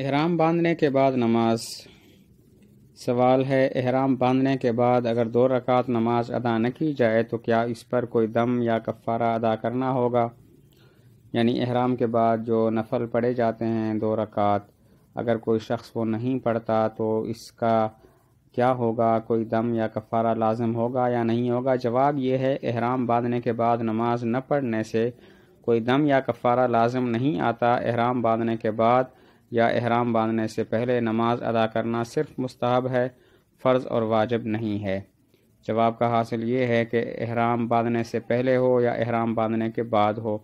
एहराम बांधने के बाद नमाज सवाल है एहराम बांधने के बाद अगर दो रकात नमाज अदा न की जाए तो क्या इस पर कोई दम या कफ़ारा अदा करना होगा यानी एहराम के बाद जो नफल पढ़े जाते हैं दो रकात अगर कोई शख्स वो नहीं पढ़ता तो इसका क्या होगा कोई दम या कफ़ारा लाजम होगा या नहीं होगा जवाब ये है एहराम बांधने के बाद नमाज न पढ़ने से कोई दम या कफ़ारा लाजम नहीं आता एहराम बांधने के बाद या अहराम बांधने से पहले नमाज अदा करना सिर्फ मुस्ताहब है फ़र्ज़ और वाजिब नहीं है जवाब का हासिल ये है कि अहराम बांधने से पहले हो या अहराम बांधने के बाद हो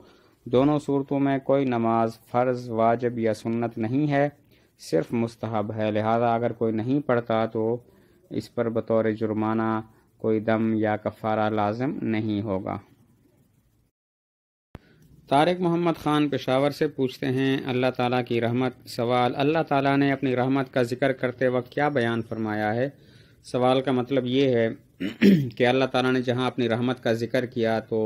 दोनों सूरतों में कोई नमाज फ़र्ज़ वाजिब या सुन्नत नहीं है सिर्फ मुस्तहब है लिहाजा अगर कोई नहीं पढ़ता तो इस पर बतौर जुर्माना कोई दम या कफ़ारा लाजम नहीं होगा तारिक मोहम्मद ख़ान पेशावर से पूछते हैं अल्लाह ताला की रहमत सवाल अल्लाह ताला ने अपनी रहमत का जिक्र करते वक्त क्या बयान फरमाया है सवाल का मतलब ये है कि अल्लाह ताला ने जहाँ अपनी रहमत का जिक्र किया तो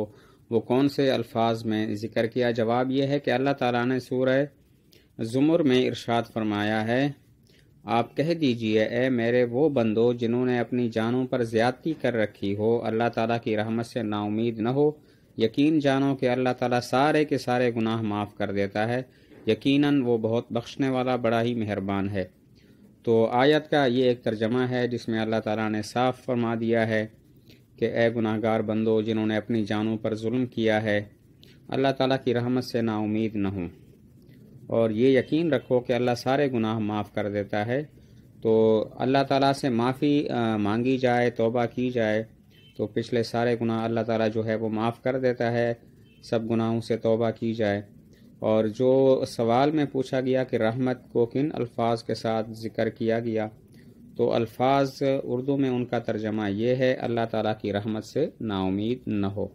वो कौन से अल्फाज में ज़िक्र किया जवाब ये है कि अल्लाह ताला ने सूर ज़ुमर में इरशाद फरमाया है आप कह दीजिए ए मेरे वो बंदो जिन्होंने अपनी जानों पर ज़्यादती कर रखी हो अल्लाह ताली की रहमत से नाउमीद न हो यकीन जानो कि अल्लाह ताला सारे के सारे गुनाह माफ़ कर देता है यकीनन वो बहुत बख्शने वाला बड़ा ही मेहरबान है तो आयत का ये एक तर्जमा है जिसमें अल्लाह ताला ने साफ़ फरमा दिया है कि ए गुनाहगार बंदो जिन्होंने अपनी जानों पर जुल्म किया है अल्लाह ताला की रहमत से नाउमीद न हो और ये यकीन रखो कि अल्लाह सारे गुनाह माफ़ कर देता है तो अल्लाह ताला से माफ़ी मांगी जाए तोबा की जाए तो पिछले सारे गुनाह अल्लाह ताला जो है वो माफ़ कर देता है सब गुनाहों से तोबा की जाए और जो सवाल में पूछा गया कि रहमत को किन अल्फाज के साथ ज़िक्र किया गया तो अल्फाज उर्दू में उनका तर्जमा ये है अल्लाह ताला की रहमत से नाउमीद न हो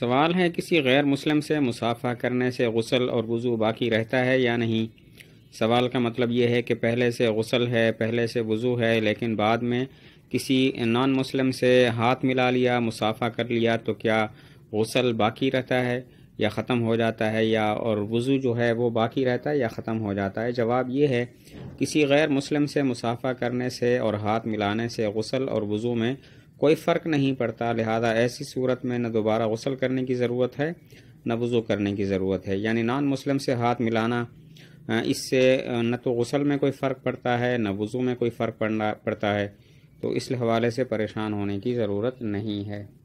सवाल है किसी गैर मुस्लिम से मुसाफा करने से गसल और वज़ू बाकी रहता है या नहीं सवाल का मतलब ये है कि पहले से गसल है पहले से वज़ू है लेकिन बाद में किसी नॉन मुस्लिम से हाथ मिला लिया मुसाफा कर लिया तो क्या गसल बाकी रहता है या ख़त्म हो जाता है या और वज़ू जो है वो बाकी रहता है या ख़त्म हो जाता है जवाब ये है किसी गैर मुस्लिम से मुसाफा करने से और हाथ मिलाने से गसल और वज़ू में कोई फ़र्क नहीं पड़ता लिहाजा ऐसी सूरत में न दोबारा गसल करने की ज़रूरत है न वज़ू करने की ज़रूरत है यानी नॉन मुस्लिम से हाथ मिलाना हाँ, इससे न तो गसल में कोई फ़र्क पड़ता है न वज़ू में कोई फ़र्क पड़ना पड़ता है तो इस हवाले से परेशान होने की ज़रूरत नहीं है